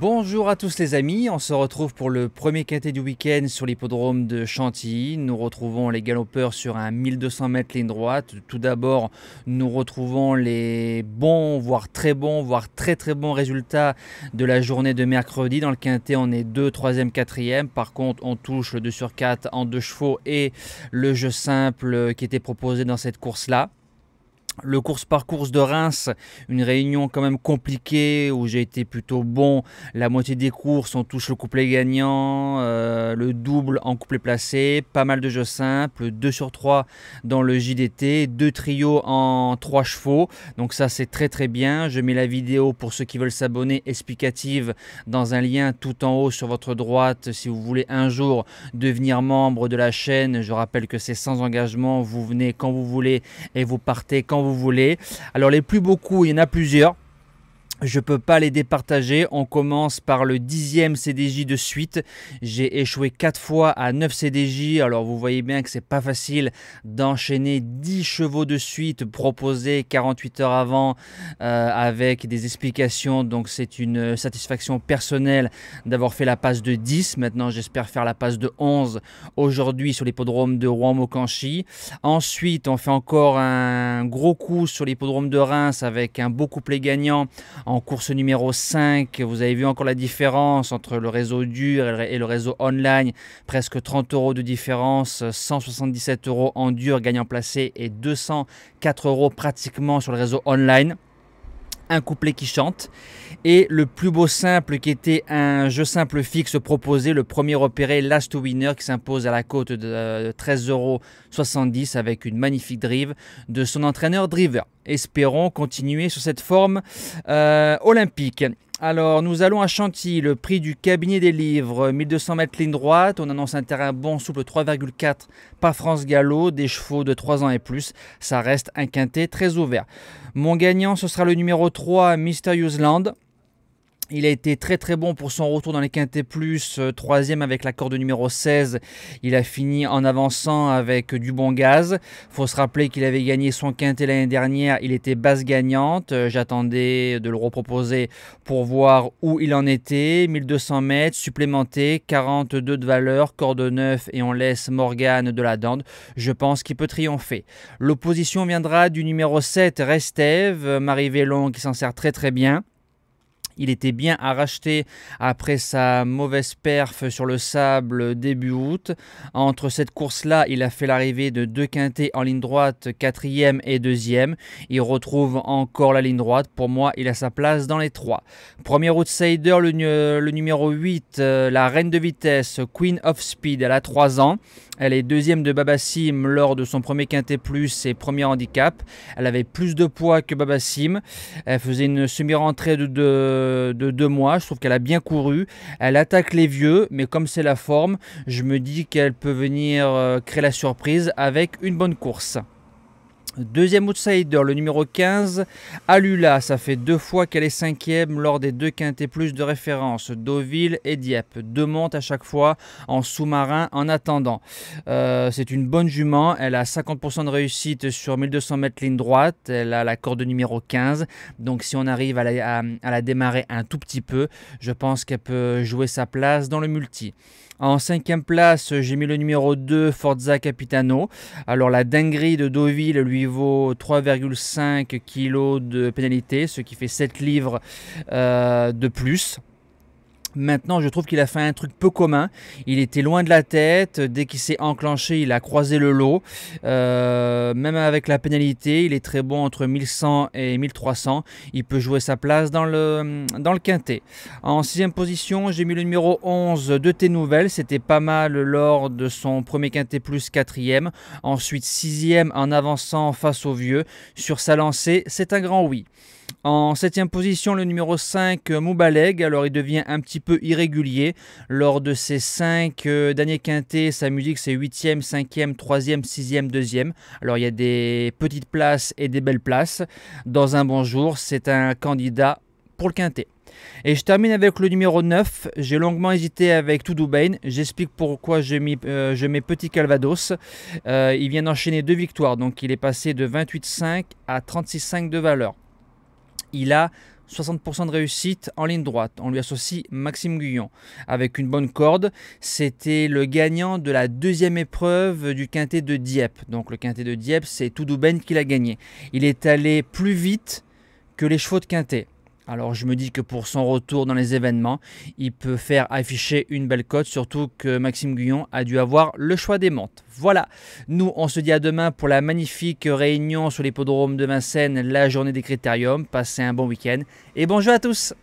Bonjour à tous les amis, on se retrouve pour le premier quintet du week-end sur l'hippodrome de Chantilly. Nous retrouvons les galopeurs sur un 1200 mètres ligne droite. Tout d'abord, nous retrouvons les bons, voire très bons, voire très très bons résultats de la journée de mercredi. Dans le quintet, on est 2, 3e, 4e. Par contre, on touche le 2 sur 4 en 2 chevaux et le jeu simple qui était proposé dans cette course-là le course par course de Reims, une réunion quand même compliquée où j'ai été plutôt bon. La moitié des courses, on touche le couplet gagnant, euh, le double en couplet placé, pas mal de jeux simples, 2 sur 3 dans le JDT, deux trios en 3 chevaux. Donc ça c'est très très bien. Je mets la vidéo pour ceux qui veulent s'abonner explicative dans un lien tout en haut sur votre droite si vous voulez un jour devenir membre de la chaîne. Je rappelle que c'est sans engagement, vous venez quand vous voulez et vous partez quand vous voulez. Alors les plus beaucoup, il y en a plusieurs. Je ne peux pas les départager. On commence par le dixième CDJ de suite. J'ai échoué quatre fois à 9 CDJ. Alors vous voyez bien que c'est pas facile d'enchaîner 10 chevaux de suite proposés 48 heures avant euh, avec des explications. Donc c'est une satisfaction personnelle d'avoir fait la passe de 10. Maintenant j'espère faire la passe de 11 aujourd'hui sur l'hippodrome de Rouen-Mocanchi. Ensuite on fait encore un gros coup sur l'hippodrome de Reims avec un beau couplet gagnant en course numéro 5, vous avez vu encore la différence entre le réseau dur et le réseau online. Presque 30 euros de différence, 177 euros en dur gagnant placé et 204 euros pratiquement sur le réseau online un couplet qui chante. Et le plus beau simple, qui était un jeu simple fixe proposé, le premier opéré Last Winner, qui s'impose à la cote de 13,70€ euh, avec une magnifique drive de son entraîneur Driver. Espérons continuer sur cette forme euh, olympique. Alors, nous allons à Chantilly, le prix du cabinet des livres, 1200 mètres ligne droite, on annonce un terrain bon souple 3,4 par France Gallo, des chevaux de 3 ans et plus, ça reste un quintet très ouvert. Mon gagnant, ce sera le numéro 3, Mysterious Land. Il a été très très bon pour son retour dans les quintés plus, euh, troisième avec la corde numéro 16. Il a fini en avançant avec du bon gaz. Faut se rappeler qu'il avait gagné son quintet l'année dernière. Il était base gagnante. Euh, j'attendais de le reproposer pour voir où il en était. 1200 mètres, supplémenté, 42 de valeur, corde 9 et on laisse Morgane de la Dente. Je pense qu'il peut triompher. L'opposition viendra du numéro 7, Restev, euh, Marie Vélon qui s'en sert très très bien. Il était bien à racheter après sa mauvaise perf sur le sable début août. Entre cette course-là, il a fait l'arrivée de deux quintés en ligne droite, quatrième et deuxième. Il retrouve encore la ligne droite. Pour moi, il a sa place dans les trois. Premier outsider, le, le numéro 8, euh, la reine de vitesse, Queen of Speed. Elle a 3 ans. Elle est deuxième de Babassim lors de son premier quintet plus et premier handicap. Elle avait plus de poids que Babassim. Elle faisait une semi-rentrée de, de euh, de deux mois. Je trouve qu'elle a bien couru. Elle attaque les vieux, mais comme c'est la forme, je me dis qu'elle peut venir euh, créer la surprise avec une bonne course. Deuxième outsider, le numéro 15, Alula. Ça fait deux fois qu'elle est cinquième lors des deux quintés plus de référence, Deauville et Dieppe. Deux montes à chaque fois en sous-marin en attendant. Euh, c'est une bonne jument. Elle a 50% de réussite sur 1200 mètres ligne droite. Elle a la corde numéro 15. Donc si on arrive à la démarrer un tout petit peu, je pense qu'elle peut jouer sa place dans le multi. En cinquième place, j'ai mis le numéro 2, Forza Capitano. Alors la dinguerie de Deauville lui vaut 3,5 kg de pénalité, ce qui fait 7 livres euh, de plus. Maintenant, je trouve qu'il a fait un truc peu commun. Il était loin de la tête. Dès qu'il s'est enclenché, il a croisé le lot. Euh, même avec la pénalité, il est très bon entre 1100 et 1300. Il peut jouer sa place dans le, dans le quintet. En sixième position, j'ai mis le numéro 11 de t nouvelles. C'était pas mal lors de son premier quintet plus quatrième. Ensuite, sixième en avançant face au vieux. Sur sa lancée, c'est un grand oui. En septième position, le numéro 5, euh, Moubaleg. Alors, il devient un petit peu irrégulier. Lors de ses cinq euh, derniers quintés, sa musique, c'est 8e, 5e, 3e, 6e, 2e. Alors, il y a des petites places et des belles places. Dans un bon jour, c'est un candidat pour le quintet. Et je termine avec le numéro 9. J'ai longuement hésité avec tout Bane. J'explique pourquoi euh, je, mets, Petit Calvados. il vient d'enchaîner deux victoires, donc il est passé de 28,5 à 36,5 de valeur il a 60% de réussite en ligne droite. On lui associe Maxime Guyon. Avec une bonne corde, c'était le gagnant de la deuxième épreuve du quintet de Dieppe. Donc le quintet de Dieppe, c'est Toudouben qui l'a gagné. Il est allé plus vite que les chevaux de quintet. Alors je me dis que pour son retour dans les événements, il peut faire afficher une belle cote, surtout que Maxime Guyon a dû avoir le choix des montes. Voilà, nous on se dit à demain pour la magnifique réunion sur l'hippodrome de Vincennes, la journée des critériums. Passez un bon week-end et bonjour à tous